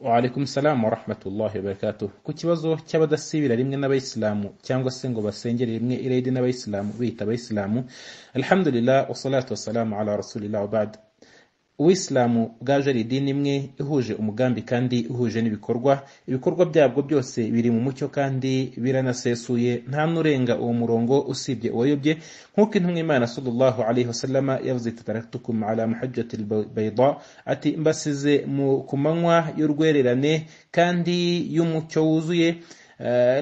وعليكم السلام ورحمة الله وبركاته كتبزو كبدا السيبير لمن نبا إسلام كامغو السنغو بسنجر لمن إليد نبا إسلام ويتبا إسلام الحمد لله والصلاة والسلام على رسول الله وبعد Uwisilamu bwaje ari idini imwe ihuje umugambi kandi ihuje n'ibikorwa ibikorwa byabwo byose biri mu mucyo kandi biranasesuye nta n'urenga uwo murongo usibye uwayobye nk'uko intumwa Imana sallallahu alaihi wasallama yavuze ati taraktukum ala muhajjatil bayda ati mbasize ku manywa y'urwererane kandi y'umucyo wuzuye eh,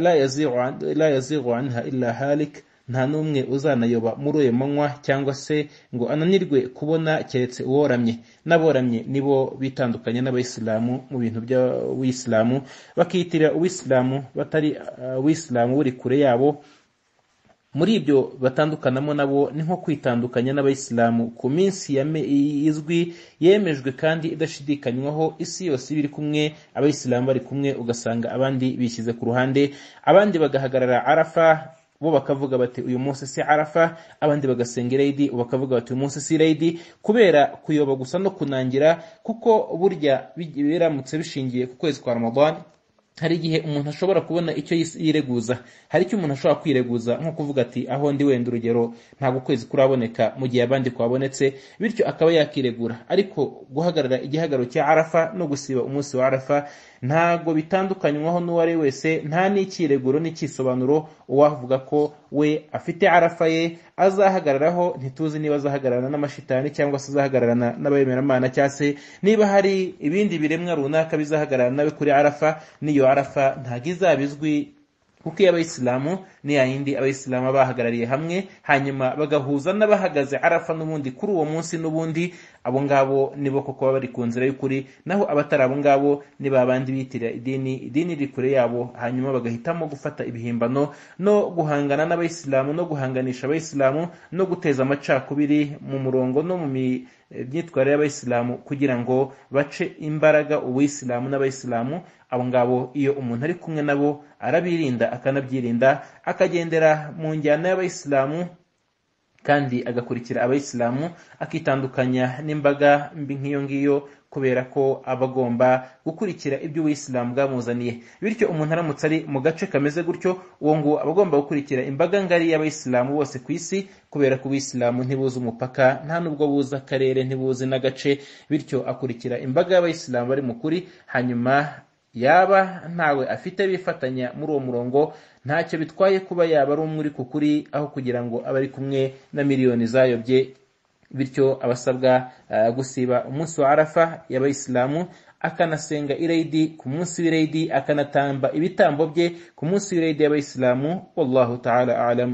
la yazigu anha illa halik nta n'umwe uzanayoba muri uyo manywa cyangwa se ngo ananirwe kubona keretse uworamye n'aboramye nibo bitandukanya n'abayisilamu mu bintu by'abisilamu bakiyitirira uwisilamu batari uh, uwisilamu uri kure yabo muri ibyo batandukanamo nabo ni nko kwitandukanya n'abayisilamu ku minsi izwi yemejwe kandi idashidikanywaho isi yose iba iri kumwe abayisilamu bari kumwe ugasanga abandi bishyize ku ruhande abandi bagahagarara arafa bo bakavuga bati uyu munsi si arafa abandi bagasenga irayidi bakavuga bati uyu munsi si irayidi kubera kuyoba gusa no kunangira kuko burya biramutse bishingiye ku kwezi kwa ramadani hari igihe umuntu ashobora kubona icyo yireguza hari icyo umuntu ashobora kwireguza nko kuvuga ati aho ndi wenda urugero ntabwo ukwezi kuraboneka mu gihe abandi kwabonetse bityo akaba yakiregura ariko guhagarara igihagararo cya arafa no gusiba umunsi wa arafa ntago bitandukanywaho n'uwari wese nta n'icyireguro n'ikisobanuro uwavuga ko we afite arafa ye azahagararaho ntituzi niba azahagararana n'amashitani cyangwa se azahagararana n'ababemeramana cyangwa se niba hari ibindi biremwa runaka bizahagararana nawe kuri arafa n'iyo arafa ntago izaba izwi kuko iy'abayisilamu ni yayindi abayisilamu bahagarariye hamwe hanyuma bagahuza n'abahagaze arafa n'ubundi kuri uwo munsi n'ubundi abo ngabo nibo koko baba bari ku nzira y'ukuri naho abatari abo ngabo ni babandi biyitirira idini idini riri kure yabo hanyuma bagahitamo gufata ibihimbano no guhangana n'abayisilamu no guhanganisha abayisilamu no guteza amacakubiri mu murongo no mu myitwarire y'abayisilamu kugira ngo bace imbaraga uwisilamu n'abayisilamu abo ngabo iyo umuntu ari kumwe nabo arabirinda akanabyirinda akagendera mu njyana y'abayisilamu kandi agakurikira abayisilamu akitandukanya n'imbaga mbi nk'iyo ngiyo kubera ko aba agomba gukurikira ibyo ubuyisilamu bwamuzaniye bityo umuntu aramutse ari mu gace kameze gutyo uwo nguwo aba agomba gukurikira imbaga ngari y'abayisilamu bose ku isi kubera ko ubuyisilamu ntibuzi umupaka nta n'ubwo buzi akarere ntibuzi n'agace bityo akurikira imbaga y'abayisilamu bari mu kuri hanyuma yaba ntawe afite bifatanya muri uwo murongo ntacyo bitwaye kuba yaba ari umwe uri ku kuri aho kugira ngo abe ari kumwe na miliyoni zayobye bityo abasabwa eh, gusiba umunsi wa arafa y'abayisilamu akanasenga irayidi ku munsi w'irayidi akanatamba ibitambo bye ku munsi w'irayidi y'abayisilamu wallahu ta'ala alam